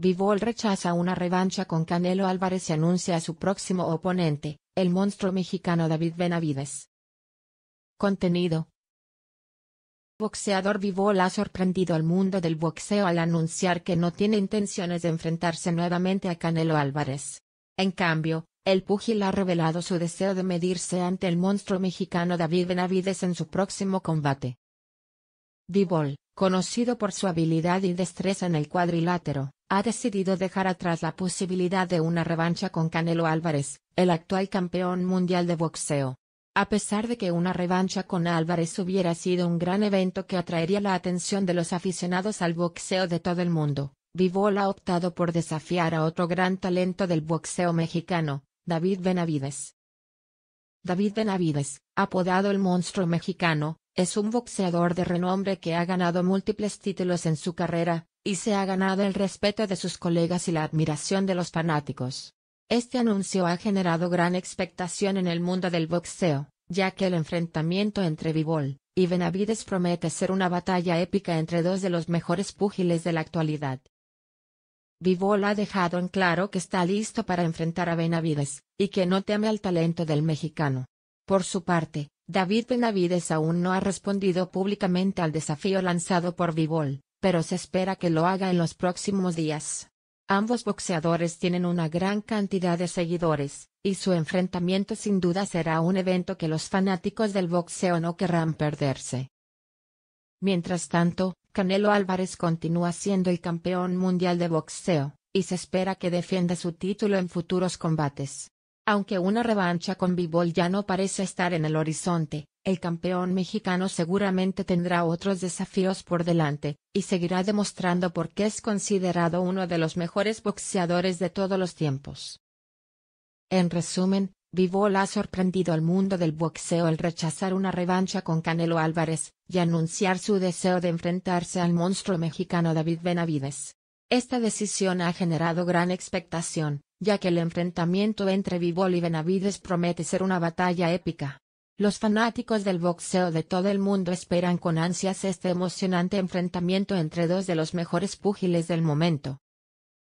Bivol rechaza una revancha con Canelo Álvarez y anuncia a su próximo oponente, el monstruo mexicano David Benavides. Contenido Boxeador Bivol ha sorprendido al mundo del boxeo al anunciar que no tiene intenciones de enfrentarse nuevamente a Canelo Álvarez. En cambio, el pugil ha revelado su deseo de medirse ante el monstruo mexicano David Benavides en su próximo combate. Bivol, conocido por su habilidad y destreza en el cuadrilátero, ha decidido dejar atrás la posibilidad de una revancha con Canelo Álvarez, el actual campeón mundial de boxeo. A pesar de que una revancha con Álvarez hubiera sido un gran evento que atraería la atención de los aficionados al boxeo de todo el mundo, Vivol ha optado por desafiar a otro gran talento del boxeo mexicano, David Benavides. David Benavides, apodado el monstruo mexicano, es un boxeador de renombre que ha ganado múltiples títulos en su carrera, y se ha ganado el respeto de sus colegas y la admiración de los fanáticos. Este anuncio ha generado gran expectación en el mundo del boxeo, ya que el enfrentamiento entre Bivol y Benavides promete ser una batalla épica entre dos de los mejores púgiles de la actualidad. Bivol ha dejado en claro que está listo para enfrentar a Benavides, y que no teme al talento del mexicano. Por su parte, David Benavides aún no ha respondido públicamente al desafío lanzado por Vivol, pero se espera que lo haga en los próximos días. Ambos boxeadores tienen una gran cantidad de seguidores, y su enfrentamiento sin duda será un evento que los fanáticos del boxeo no querrán perderse. Mientras tanto, Canelo Álvarez continúa siendo el campeón mundial de boxeo, y se espera que defienda su título en futuros combates. Aunque una revancha con Bivol ya no parece estar en el horizonte, el campeón mexicano seguramente tendrá otros desafíos por delante, y seguirá demostrando por qué es considerado uno de los mejores boxeadores de todos los tiempos. En resumen, Bivol ha sorprendido al mundo del boxeo al rechazar una revancha con Canelo Álvarez, y anunciar su deseo de enfrentarse al monstruo mexicano David Benavides. Esta decisión ha generado gran expectación, ya que el enfrentamiento entre Vivol y Benavides promete ser una batalla épica. Los fanáticos del boxeo de todo el mundo esperan con ansias este emocionante enfrentamiento entre dos de los mejores púgiles del momento.